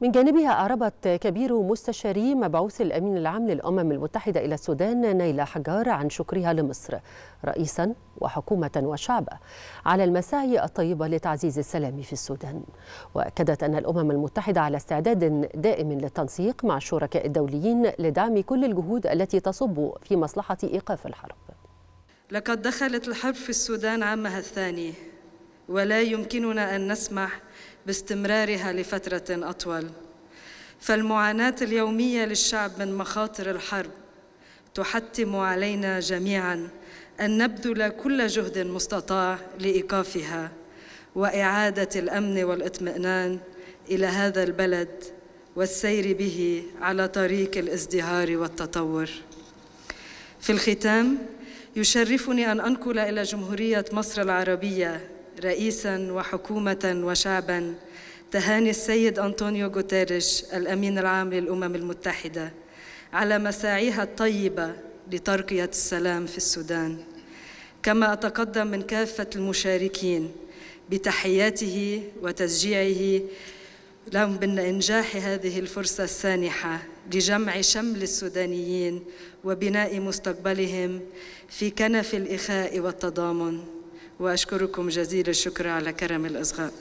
من جانبها أعربت كبير مستشاري مبعوث الأمين العام للأمم المتحدة إلى السودان نيلة حجار عن شكرها لمصر رئيسا وحكومة وشعبا على المساعي الطيبة لتعزيز السلام في السودان وأكدت أن الأمم المتحدة على استعداد دائم للتنسيق مع الشركاء الدوليين لدعم كل الجهود التي تصب في مصلحة إيقاف الحرب لقد دخلت الحرب في السودان عامها الثاني ولا يمكننا ان نسمح باستمرارها لفتره اطول فالمعاناه اليوميه للشعب من مخاطر الحرب تحتم علينا جميعا ان نبذل كل جهد مستطاع لايقافها واعاده الامن والاطمئنان الى هذا البلد والسير به على طريق الازدهار والتطور في الختام يشرفني ان انقل الى جمهوريه مصر العربيه رئيسا وحكومة وشعبا تهاني السيد أنطونيو غوتيريش الأمين العام للأمم المتحدة على مساعيها الطيبة لترقية السلام في السودان كما أتقدم من كافة المشاركين بتحياته وتشجيعه لهم بإنجاح هذه الفرصة السانحة لجمع شمل السودانيين وبناء مستقبلهم في كنف الإخاء والتضامن وأشكركم جزيل الشكر على كرم الإصغاء